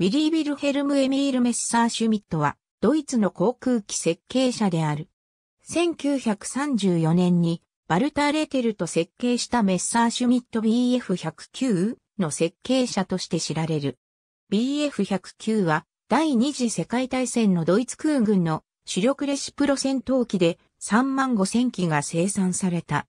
ウィリー・ヴィルヘルム・エミール・メッサーシュミットは、ドイツの航空機設計者である。1934年に、バルター・レテルと設計したメッサーシュミット BF109 の設計者として知られる。BF109 は、第二次世界大戦のドイツ空軍の主力レシプロ戦闘機で3万5千機が生産された。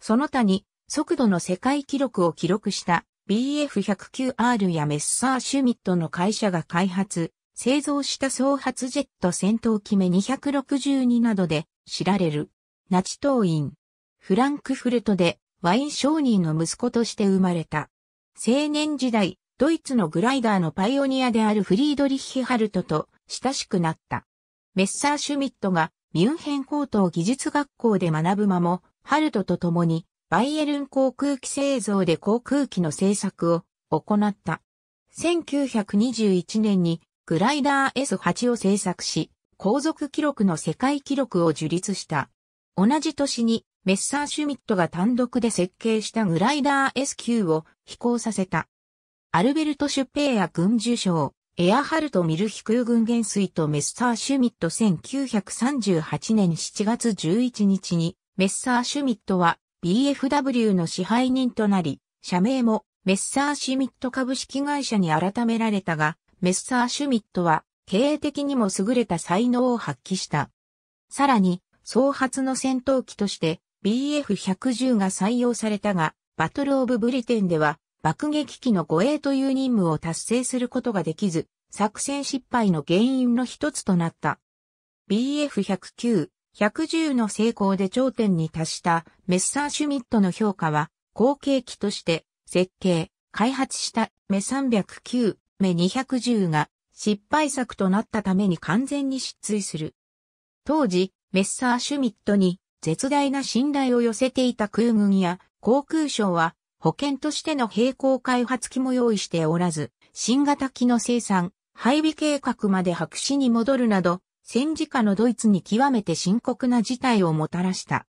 その他に、速度の世界記録を記録した BF109R やメッサーシュミットの会社が開発、製造した総発ジェット戦闘機目262などで知られる。ナチ党員。フランクフルトでワイン商人の息子として生まれた。青年時代、ドイツのグライダーのパイオニアであるフリードリッヒ・ハルトと親しくなった。メッサーシュミットがミュンヘン高等技術学校で学ぶ間も、ハルトと共にバイエルン航空機製造で航空機の製作を行った。1921年にグライダー S8 を製作し、航続記録の世界記録を樹立した。同じ年にメッサーシュミットが単独で設計したグライダー S9 を飛行させた。アルベルト・シュペーア軍事賞、エアハルト・ミルヒ空軍元帥とメッサーシュミット1938年7月11日にメッサーシュミットは BFW の支配人となり、社名もメッサーシュミット株式会社に改められたが、メッサーシュミットは経営的にも優れた才能を発揮した。さらに、創発の戦闘機として BF110 が採用されたが、バトルオブブリテンでは爆撃機の護衛という任務を達成することができず、作戦失敗の原因の一つとなった。BF109 110の成功で頂点に達したメッサーシュミットの評価は、後継機として設計、開発したメ309、メ210が失敗作となったために完全に失墜する。当時、メッサーシュミットに絶大な信頼を寄せていた空軍や航空省は保険としての並行開発機も用意しておらず、新型機の生産、配備計画まで白紙に戻るなど戦時下のドイツに極めて深刻な事態をもたらした。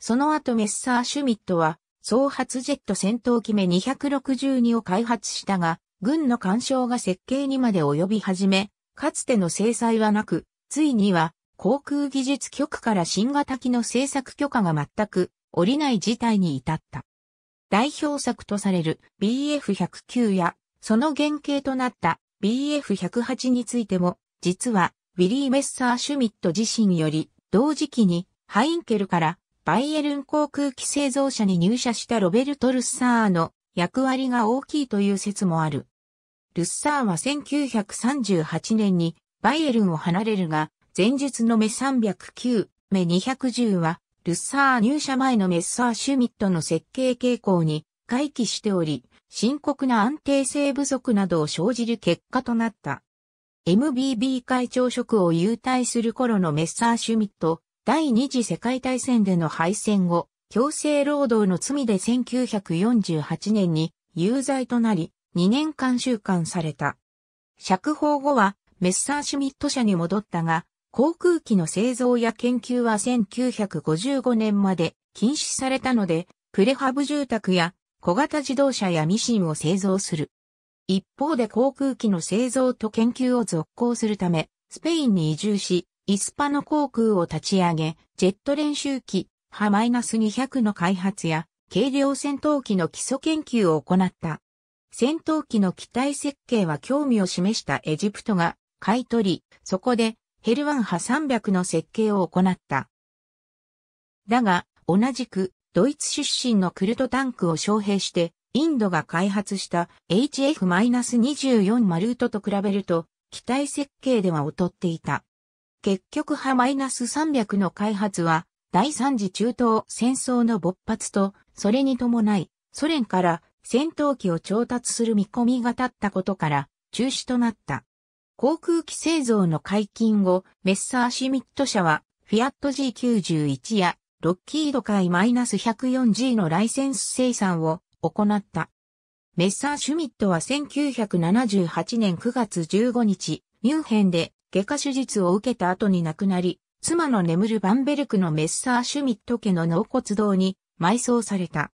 その後メッサーシュミットは、総発ジェット戦闘機目262を開発したが、軍の干渉が設計にまで及び始め、かつての制裁はなく、ついには航空技術局から新型機の製作許可が全く降りない事態に至った。代表作とされる BF109 や、その原型となった BF108 についても、実はビリー・メッサー・シュミット自身より、同時期にハインケルからバイエルン航空機製造者に入社したロベルト・ルッサーの役割が大きいという説もある。ルッサーは1938年にバイエルンを離れるが、前述の目309、目210は、ルッサー入社前のメッサーシュミットの設計傾向に回帰しており、深刻な安定性不足などを生じる結果となった。MBB 会長職を優退する頃のメッサーシュミット、第二次世界大戦での敗戦後、強制労働の罪で1948年に有罪となり、2年間収監された。釈放後は、メッサーシュミット社に戻ったが、航空機の製造や研究は1955年まで禁止されたので、プレハブ住宅や小型自動車やミシンを製造する。一方で航空機の製造と研究を続行するため、スペインに移住し、イスパの航空を立ち上げ、ジェット練習機、ハマイナス200の開発や、軽量戦闘機の基礎研究を行った。戦闘機の機体設計は興味を示したエジプトが買い取り、そこでヘルワン派300の設計を行った。だが、同じくドイツ出身のクルトタンクを招聘してインドが開発した HF-24 マルートと比べると、機体設計では劣っていた。結局ハ -300 の開発は、第三次中東戦争の勃発と、それに伴い、ソ連から戦闘機を調達する見込みが立ったことから、中止となった。航空機製造の解禁後、メッサーシミット社は、フィアット G91 や、ロッキード海1 4 g のライセンス生産を行った。メッサーシュミットは1978年9月15日、ミュンヘンで外科手術を受けた後に亡くなり、妻の眠るバンベルクのメッサーシュミット家の納骨堂に埋葬された。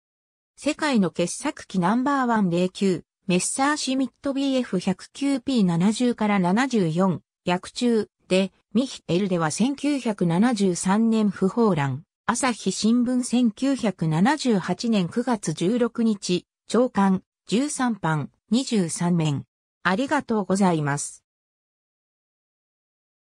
世界の傑作機ナンバーワン0 9メッサーシュミット BF109P70 から74、薬中で、ミヒエルでは1973年不法乱。朝日新聞1978年9月16日、長官13版、23面。ありがとうございます。